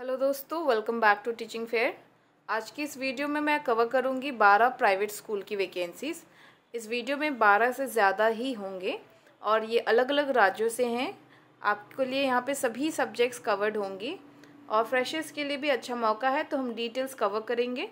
hello दोस्तों welcome back to teaching fair आज की इस वीडियो में मैं कवर करूंगी 12 प्राइवेट स्कूल की वैकेंसीज़ इस वीडियो में 12 से ज़्यादा ही होंगे और ये अलग अलग राज्यों से हैं आपके लिए यहाँ पे सभी सब्जेक्ट्स कवर्ड होंगी और फ्रेशर्स के लिए भी अच्छा मौका है तो हम डिटेल्स कवर करेंगे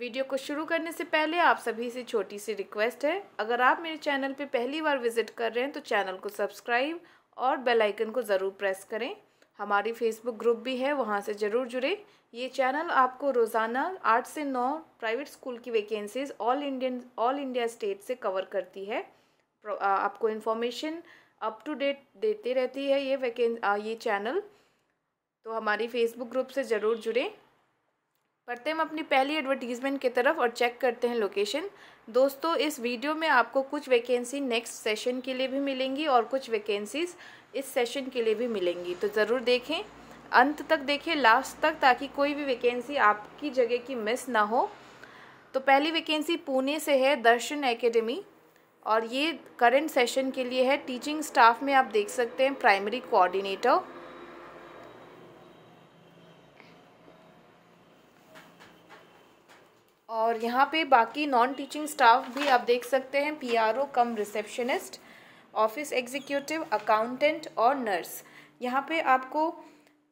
वीडियो को शुरू करने से पहले आप सभी से छोटी सी रिक्वेस्ट है अगर आप मेरे चैनल पर पहली बार विजिट कर रहे हैं तो चैनल को सब्सक्राइब और बेलाइकन को ज़रूर प्रेस करें हमारी फेसबुक ग्रुप भी है वहाँ से ज़रूर जुड़े ये चैनल आपको रोज़ाना आठ से नौ प्राइवेट स्कूल की vacancies all Indian all India state से कवर करती है आपको इन्फॉर्मेशन अप टू डेट देते रहती है ये वैकें ये चैनल तो हमारी फेसबुक ग्रुप से ज़रूर जुड़ें बढ़ते हम अपनी पहली एडवर्टीज़मेंट की तरफ और चेक करते हैं लोकेशन दोस्तों इस वीडियो में आपको कुछ वैकेंसी नेक्स्ट सेशन के लिए भी मिलेंगी और कुछ वैकेंसीज इस सेशन के लिए भी मिलेंगी तो ज़रूर देखें अंत तक देखें लास्ट तक ताकि कोई भी वैकेंसी आपकी जगह की मिस ना हो तो पहली वैकेंसी पुणे से है दर्शन एकेडमी और ये करंट सेशन के लिए है टीचिंग स्टाफ में आप देख सकते हैं प्राइमरी कोऑर्डिनेटर और यहाँ पे बाकी नॉन टीचिंग स्टाफ भी आप देख सकते हैं PRO cum receptionist office executive accountant और नर्स यहाँ पे आपको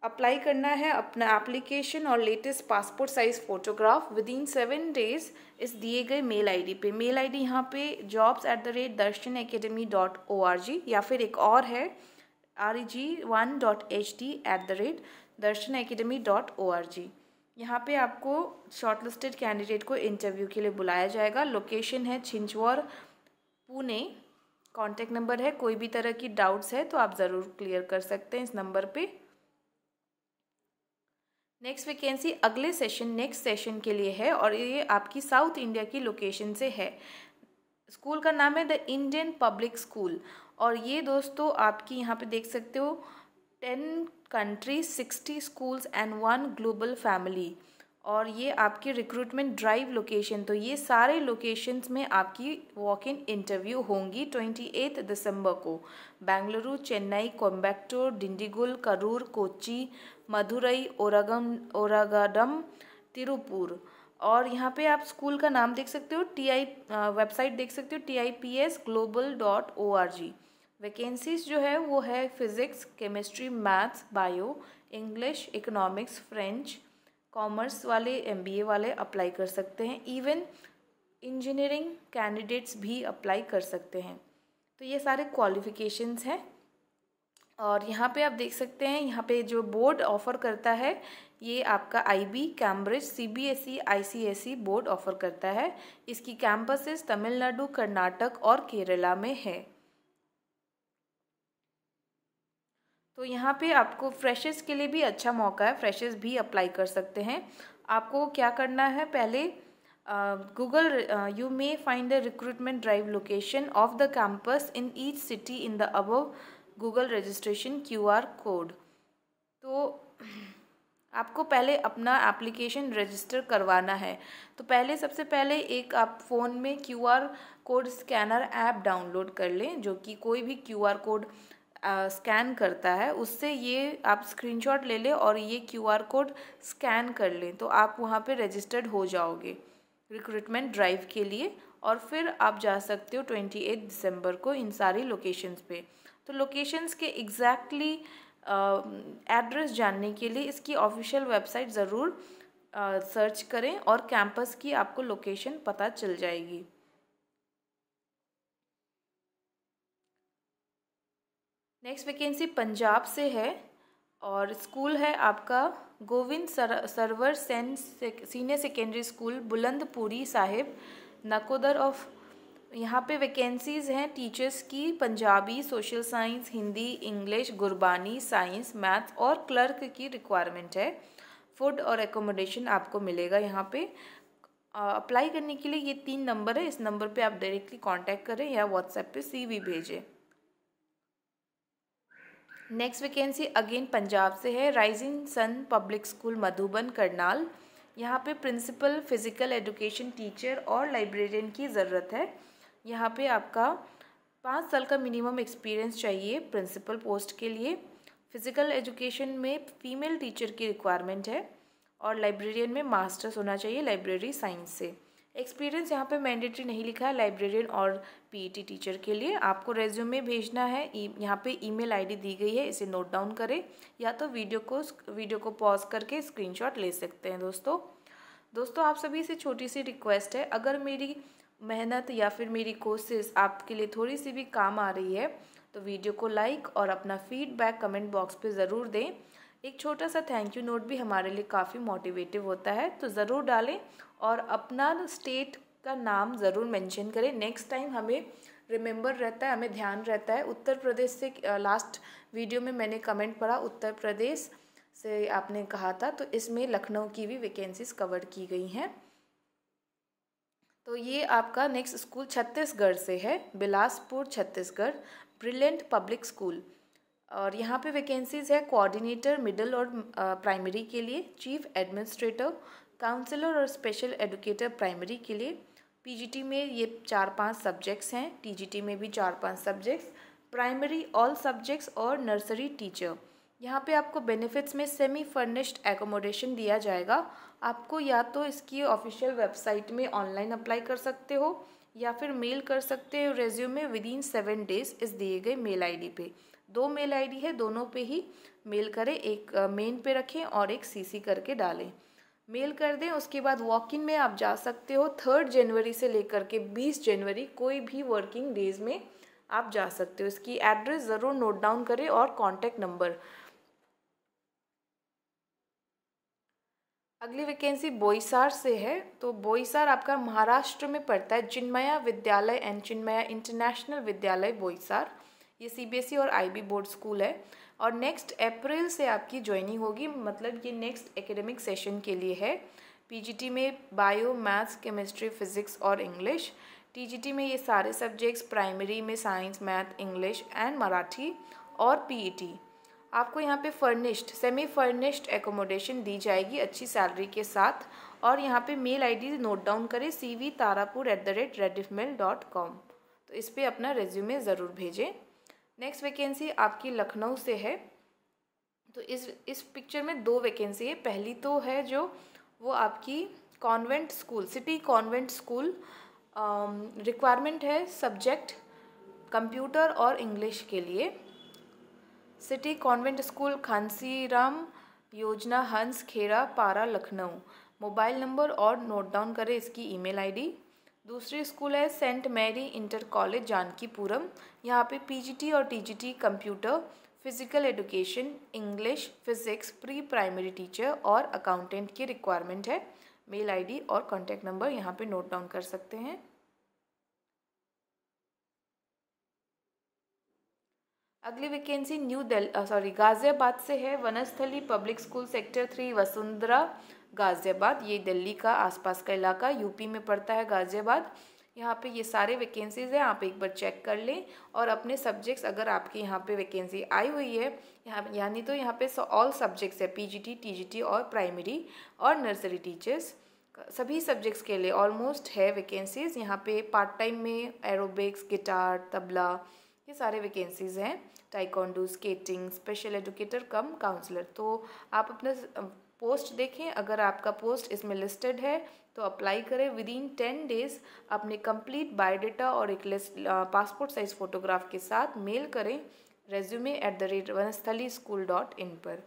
अप्लाई करना है अपना एप्लीकेशन और latest passport size photograph within seven days इस दिए गए मेल आईडी पे मेल आईडी डी यहाँ पर jobs at the rate Darshan academy dot O R G या फिर एक और है R G one dot H D at the rate Darshan academy dot O R जी यहाँ पे आपको शॉर्टलिस्टेड कैंडिडेट को इंटरव्यू के लिए बुलाया जाएगा लोकेशन है छिंचवर पुणे कॉन्टैक्ट नंबर है कोई भी तरह की डाउट्स है तो आप ज़रूर क्लियर कर सकते हैं इस नंबर पे नेक्स्ट वैकेंसी अगले सेशन नेक्स्ट सेशन के लिए है और ये आपकी साउथ इंडिया की लोकेशन से है स्कूल का नाम है द इंडियन पब्लिक स्कूल और ये दोस्तों आपकी यहाँ पे देख सकते हो ten country sixty schools and one global family और ये आपकी रिक्रूटमेंट ड्राइव लोकेशन तो ये सारे लोकेशंस में आपकी वॉक इन इंटरव्यू होंगी ट्वेंटी एथ दिसंबर को बेंगलुरु चेन्नई कोम्बेक्टोर डिंडीगुल करूर कोची मदुरई ओरागम ओरागाडम तिरुपुर और यहाँ पे आप स्कूल का नाम देख सकते हो टी आई वेबसाइट देख सकते हो T I P S global dot O R G vacancies जो है वो है physics chemistry maths bio English economics French commerce वाले एमबीए वाले अप्लाई कर सकते हैं इवन इंजीनियरिंग कैंडिडेट्स भी अप्लाई कर सकते हैं तो ये सारे क्वालिफ़िकेशंस हैं और यहाँ पे आप देख सकते हैं यहाँ पे जो बोर्ड ऑफ़र करता है ये आपका IB Cambridge CBSE ICSE board offer करता है इसकी कैंपसेस तमिलनाडु कर्नाटक और केरला में है तो यहाँ पे आपको फ्रेशर्स के लिए भी अच्छा मौका है फ्रेशर्स भी अप्लाई कर सकते हैं आपको क्या करना है पहले Google you may find the recruitment drive location of the campus in each city in the above Google registration Q R code तो आपको पहले अपना एप्लीकेशन रजिस्टर करवाना है तो पहले सबसे पहले एक आप फ़ोन में Q R code scanner app download कर लें जो कि कोई भी क्यू आर कोड स्कैन करता है उससे ये आप स्क्रीनशॉट ले लें और ये क्यूआर कोड स्कैन कर लें तो आप वहाँ पे रजिस्टर्ड हो जाओगे रिक्रूटमेंट ड्राइव के लिए और फिर आप जा सकते हो ट्वेंटी एट दिसंबर को इन सारी लोकेशंस पे तो लोकेशंस के एग्जैक्टली एड्रेस जानने के लिए इसकी ऑफिशियल वेबसाइट ज़रूर सर्च करें और कैंपस की आपको लोकेशन पता चल जाएगी नेक्स्ट वैकेंसी पंजाब से है और स्कूल है आपका गोविंद सर, सरवर सेन से, senior secondary school Bulandpuri Sahib Nakodar ऑफ यहाँ पे वैकेंसीज़ हैं टीचर्स की Punjabi social science Hindi English Gurbani science math और क्लर्क की रिक्वायरमेंट है फूड और एकोमोडेशन आपको मिलेगा यहाँ पे अप्लाई करने के लिए ये तीन नंबर है इस नंबर पे आप डायरेक्टली कांटेक्ट करें या व्हाट्सएप पे सीवी भेजें नेक्स्ट वैकेंसी अगेन पंजाब से है rising sun public school Madhuban Karnal यहाँ पे प्रिंसिपल फिज़िकल एजुकेशन टीचर और लाइब्रेरियन की ज़रूरत है यहाँ पे आपका पाँच साल का मिनिमम एक्सपीरियंस चाहिए प्रिंसिपल पोस्ट के लिए फ़िज़िकल एजुकेशन में फ़ीमेल टीचर की रिक्वायरमेंट है और लाइब्रेरियन में मास्टर्स होना चाहिए लाइब्रेरी साइंस से एक्सपीरियंस यहाँ पे मैंडेटरी नहीं लिखा है लाइब्रेरियन और पीईटी टीचर e के लिए आपको रेज्यूमे भेजना है e, यहाँ पे ईमेल आईडी दी गई है इसे नोट डाउन करें या तो वीडियो को वीडियो को पॉज करके स्क्रीनशॉट ले सकते हैं दोस्तों दोस्तों आप सभी से छोटी सी रिक्वेस्ट है अगर मेरी मेहनत या फिर मेरी कोशिश आपके लिए थोड़ी सी भी काम आ रही है तो वीडियो को लाइक और अपना फीडबैक कमेंट बॉक्स पर ज़रूर दें एक छोटा सा थैंक यू नोट भी हमारे लिए काफ़ी मोटिवेटिव होता है तो ज़रूर डालें और अपना स्टेट का नाम ज़रूर मेंशन करें नेक्स्ट टाइम हमें रिमेंबर रहता है हमें ध्यान रहता है उत्तर प्रदेश से लास्ट वीडियो में मैंने कमेंट पढ़ा उत्तर प्रदेश से आपने कहा था तो इसमें लखनऊ की भी वैकेंसीज कवर की गई हैं तो ये आपका नेक्स्ट स्कूल छत्तीसगढ़ से है Bilaspur Chhattisgarh brilliant public school और यहाँ पे वैकेंसीज़ है कोऑर्डिनेटर मिडिल और प्राइमरी के लिए चीफ एडमिनिस्ट्रेटर काउंसलर और स्पेशल एडुकेटर प्राइमरी के लिए पीजीटी में ये चार पांच सब्जेक्ट्स हैं टीजीटी में भी चार पांच सब्जेक्ट्स प्राइमरी ऑल सब्जेक्ट्स और नर्सरी टीचर यहाँ पे आपको बेनिफिट्स में सेमी फर्निश्ड एकोमोडेशन दिया जाएगा आपको या तो इसकी ऑफिशियल वेबसाइट में ऑनलाइन अप्लाई कर सकते हो या फिर मेल कर सकते हो resume within seven days इस दिए गए मेल आईडी पे दो मेल आईडी है दोनों पे ही मेल करें एक मेन पे रखें और एक सीसी करके डालें मेल कर दें उसके बाद वॉक इन में आप जा सकते हो थर्ड जनवरी से लेकर के बीस जनवरी कोई भी वर्किंग डेज़ में आप जा सकते हो इसकी एड्रेस ज़रूर नोट डाउन करें और कॉन्टैक्ट नंबर अगली वैकेंसी बोईसार से है तो बोईसार आपका महाराष्ट्र में पड़ता है चिन्मया विद्यालय एंड चिन्मया इंटरनेशनल विद्यालय बोईसार ये सीबीएसई e और आईबी बोर्ड स्कूल है और नेक्स्ट अप्रैल से आपकी ज्वाइनिंग होगी मतलब ये नेक्स्ट एकेडमिक सेशन के लिए है पीजीटी में बायो मैथ्स केमिस्ट्री फिजिक्स और इंग्लिश टीजीटी में ये सारे सब्जेक्ट्स प्राइमरी में science math English and Marathi और टी e आपको यहाँ पे फर्निश्ड सेमी फर्निश्ड एकोमोडेशन दी जाएगी अच्छी सैलरी के साथ और यहाँ पे मेल आईडी नोट डाउन करें C V Tarapur at the rate Rediff mail dot com तो इस पर अपना रेज्यूमे ज़रूर भेजें नेक्स्ट वैकेंसी आपकी लखनऊ से है तो इस इस पिक्चर में दो वैकेंसी है पहली तो है जो वो आपकी convent school city convent school requirement है सब्जेक्ट कंप्यूटर और इंग्लिश के लिए सिटी कॉन्वेंट स्कूल खांसीराम योजना हंस खेड़ा पारा लखनऊ मोबाइल नंबर और नोट डाउन करें इसकी ईमेल आईडी दूसरी स्कूल है saint Mary inter college Janakipuram यहाँ पे पीजीटी और TGT computer physical education English physics pre primary teacher और अकाउंटेंट की रिक्वायरमेंट है मेल आईडी और कॉन्टैक्ट नंबर यहाँ पे नोट डाउन कर सकते हैं अगली वैकेंसी न्यू दिल्ली सॉरी गाजियाबाद से है Vanasthali public school sector three Vasundhara Ghaziabad ये दिल्ली का आसपास का इलाका यूपी में पड़ता है गाज़ियाबाद यहाँ पे ये सारे वैकेंसीज़ हैं आप एक बार चेक कर लें और अपने सब्जेक्ट्स अगर आपके यहाँ पे वैकेंसी आई हुई है यहाँ यानी तो यहाँ पे ऑल सब्जेक्ट्स है पीजीटी टीजीटी और प्राइमरी और नर्सरी टीचर्स सभी सब्जेक्ट्स के लिए ऑलमोस्ट है वैकेंसीज़ यहाँ पे पार्ट टाइम में एरोबिक्स गिटार तबला ये सारे वैकेंसीज़ हैं taekwondo skating special educator cum counsellor तो आप अपना पोस्ट देखें अगर आपका पोस्ट इसमें लिस्टेड है तो अप्लाई करें विद इन टेन डेज अपने कंप्लीट बायोडाटा और एक पासपोर्ट साइज़ फ़ोटोग्राफ के साथ मेल करें resume at the rate Vanasthali school dot in पर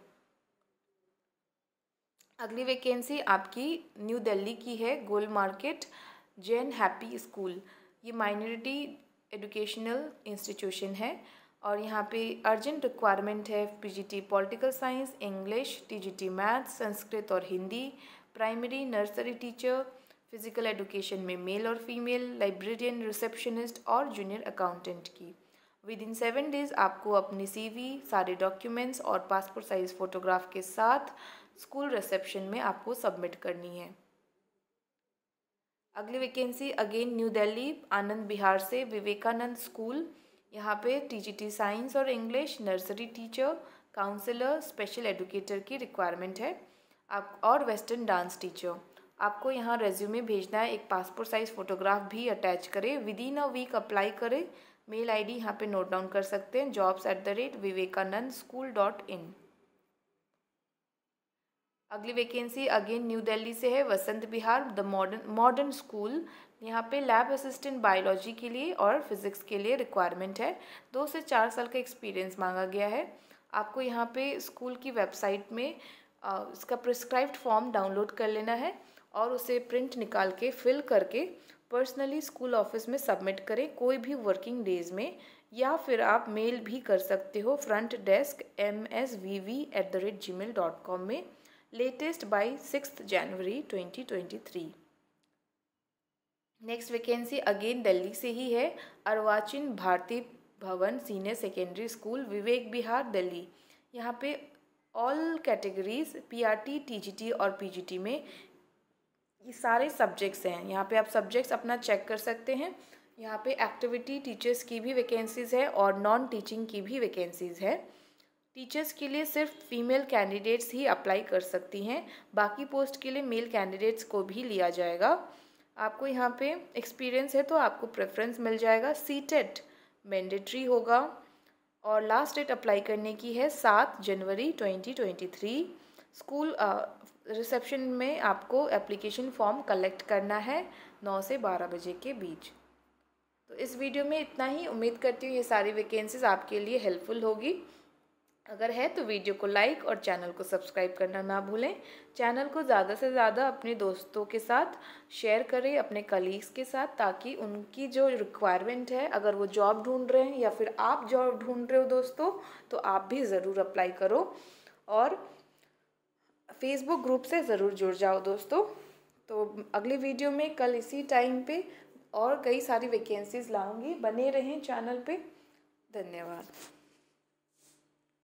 अगली वैकेंसी आपकी न्यू दिल्ली की है Gol market Jain happy school ये माइनॉरिटी एजुकेशनल इंस्टीट्यूशन है और यहाँ पे अर्जेंट रिक्वायरमेंट है PGT political science English TGT maths Sanskrit और Hindi primary nursery teacher physical education में मेल और फीमेल लाइब्रेरियन रिसेप्शनिस्ट और जूनियर अकाउंटेंट की विद इन सेवन डेज़ आपको अपनी सीवी सारे डॉक्यूमेंट्स और पासपोर्ट साइज़ फ़ोटोग्राफ के साथ स्कूल रिसेप्शन में आपको सबमिट करनी है अगली vacancy again new Delhi Anand Vihar से विवेकानंद स्कूल यहाँ पे टीजीटी साइंस और English nursery teacher counsellor special educator की रिक्वायरमेंट है आप और वेस्टर्न डांस टीचर आपको यहाँ रेज्यूमे भेजना है एक पासपोर्ट साइज़ फ़ोटोग्राफ भी अटैच करें within a week apply करें मेल आईडी यहाँ पे नोट डाउन कर सकते हैं jobs at the rate Vivekanand school dot in अगली वैकेंसी अगेन न्यू दिल्ली से है Vasant Vihar the modern modern school यहाँ पे लैब असिस्टेंट बायोलॉजी के लिए और फिज़िक्स के लिए रिक्वायरमेंट है दो से चार साल का एक्सपीरियंस मांगा गया है आपको यहाँ पे स्कूल की वेबसाइट में आ, इसका प्रिस्क्राइब्ड फॉर्म डाउनलोड कर लेना है और उसे प्रिंट निकाल के फिल करके पर्सनली स्कूल ऑफिस में सबमिट करें कोई भी वर्किंग डेज में या फिर आप मेल भी कर सकते हो front desk M S V V at the rate Gmail dot com में latest by six January twenty twenty three next vacancy again Delhi से ही है Arwachin Bharti Bhawan senior secondary school Vivek Vihar Delhi यहाँ पे ऑल कैटेगरीज पीआरटी टीजीटी और पीजीटी में ये सारे सब्जेक्ट्स हैं यहाँ पे आप सब्जेक्ट्स अपना चेक कर सकते हैं यहाँ पे एक्टिविटी टीचर्स की भी वैकेंसीज़ है और नॉन टीचिंग की भी वैकेंसीज़ है टीचर्स के लिए सिर्फ फीमेल कैंडिडेट्स ही अप्लाई कर सकती हैं बाकी पोस्ट के लिए मेल कैंडिडेट्स को भी लिया जाएगा आपको यहाँ पे एक्सपीरियंस है तो आपको प्रेफरेंस मिल जाएगा सी टेट मैंडेट्री होगा और लास्ट डेट अप्लाई करने की है सात जनवरी twenty twenty three school reception में आपको एप्लीकेशन फॉर्म कलेक्ट करना है नौ से बारह बजे के बीच तो इस वीडियो में इतना ही उम्मीद करती हूँ ये सारी वैकेंसीज़ आपके लिए हेल्पफुल होगी अगर है तो वीडियो को लाइक और चैनल को सब्सक्राइब करना ना भूलें चैनल को ज़्यादा से ज़्यादा अपने दोस्तों के साथ शेयर करें अपने कलीग्स के साथ ताकि उनकी जो रिक्वायरमेंट है अगर वो जॉब ढूंढ रहे हैं या फिर आप जॉब ढूंढ रहे हो दोस्तों तो आप भी ज़रूर अप्लाई करो और फेसबुक ग्रुप से ज़रूर जुड़ जाओ दोस्तों तो अगली वीडियो में कल इसी टाइम पर और कई सारी वैकेंसीज़ लाऊँगी बने रहें चैनल पर धन्यवाद